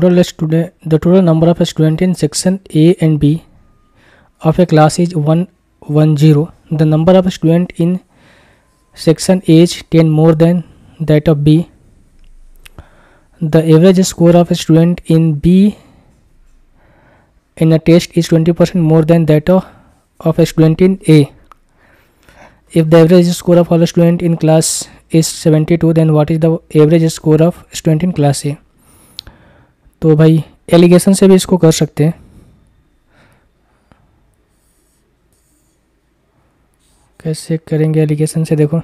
total student the total number of students in section A and B of a class is 110 the number of student in section A is 10 more than that of B the average score of a student in B in a test is 20% more than that of, of a student in A if the average score of all student in class is 72 then what is the average score of student in class A तो भाई allegation से भी इसको कर सकते हैं कैसे करेंगे एलिगेशन से देखो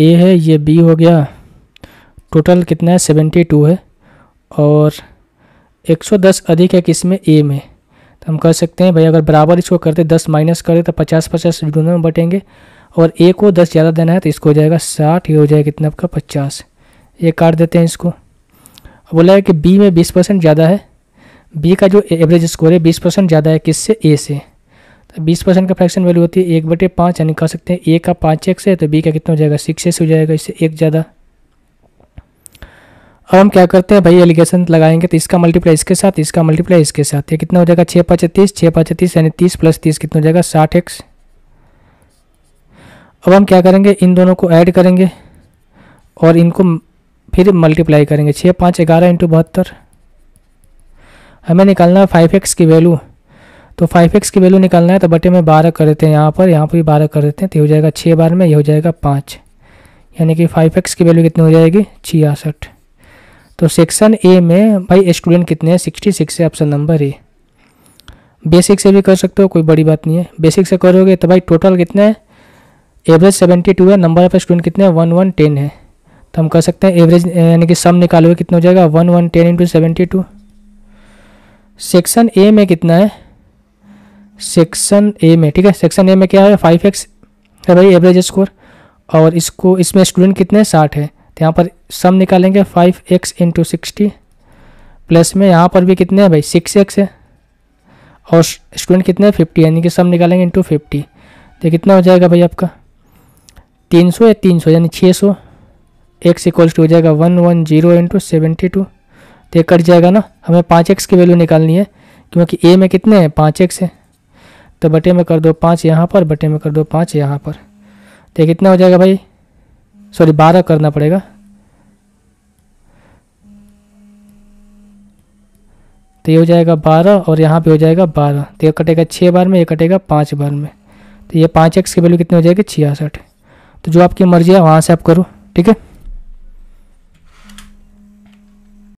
ए है ये बी हो गया टोटल कितना है सेवेंटी टू है और एक सौ दस अधिक है किस में ए में तो हम कर सकते हैं भाई अगर बराबर इसको करते दस माइनस करें तो पचास पचास दोनों में बटेंगे और ए को दस ज़्यादा देना है तो इसको हो जाएगा साठ ये हो जाएगा कितना आपका पचास ये काट देते हैं इसको बोला है कि बी में बीस परसेंट ज़्यादा है बी का जो एवरेज स्कोर है बीस परसेंट ज़्यादा है किससे ए से तो बीस परसेंट का फ्रैक्शन वैल्यू होती है एक बटे पाँच यानी कह सकते हैं ए का पाँच एक्स है तो बी का कितना हो जाएगा सिक्स एक्स हो जाएगा इससे एक ज़्यादा अब हम क्या करते हैं भाई एलिगेशन लगाएंगे तो इसका मल्टीप्लाई इसके साथ इसका मल्टीप्लाई इसके साथ ये कितना हो जाएगा छः पाँच तीस छः पाँच तीस यानी तीस प्लस तीस कितना हो जाएगा साठ एक्स अब हम क्या करेंगे इन दोनों को ऐड करेंगे और इनको फिर मल्टीप्लाई करेंगे छः पाँच ग्यारह इंटू बहत्तर हमें निकालना है फाइव एक्स की वैल्यू तो फाइव एक्स की वैल्यू निकालना है तो बटे में बारह कर देते हैं यहाँ पर यहाँ पर भी बारह कर देते हैं तो हो जाएगा छः बार में ये हो जाएगा पाँच यानी कि फाइव एक्स की वैल्यू कितनी हो जाएगी छियासठ तो सेक्शन ए में भाई स्टूडेंट कितने हैं सिक्सटी सिक्स है ऑप्शन नंबर ए बेसिक से भी कर सकते हो कोई बड़ी बात नहीं है बेसिक से करोगे तो भाई टोटल कितने हैं एवरेज सेवेंटी टू है नंबर ऑफ स्टूडेंट कितने हैं वन वन टेन है तो हम कह सकते हैं एवरेज यानी कि सम निकालोगे कितना हो जाएगा one one ten into seventy two section A में कितना है सेक्शन ए में ठीक है सेक्शन ए में क्या है फाइव एक्स है भाई एवरेज स्कोर और इसको इसमें स्टूडेंट कितने साठ है तो यहाँ पर सम निकालेंगे five X into sixty plus में यहाँ पर भी कितने हैं भाई सिक्स एक्स है और स्टूडेंट कितने हैं फिफ्टी यानी कि सम निकालेंगे इंटू फिफ्टी तो कितना हो जाएगा भाई आपका तीन सौ या तीन सौ यानी छः सौ एक्स इक्वल्स टू हो जाएगा one one zero into seventy two तो कट जाएगा ना हमें पाँच एक्स की वैल्यू निकालनी है क्योंकि ए में कितने हैं पाँच एक्स है तो बटे में कर दो पाँच यहाँ पर बटे में कर दो पाँच यहाँ पर तो कितना हो जाएगा भाई सॉरी बारह करना पड़ेगा तो ये हो जाएगा बारह और यहाँ पे हो जाएगा बारह तो ये कटेगा छः बार में ये कटेगा पाँच बार में तो ये पाँच एक्स की वैल्यू कितनी हो जाएगी छियासठ तो जो आपकी मर्ज़ी है वहाँ से आप करो ठीक है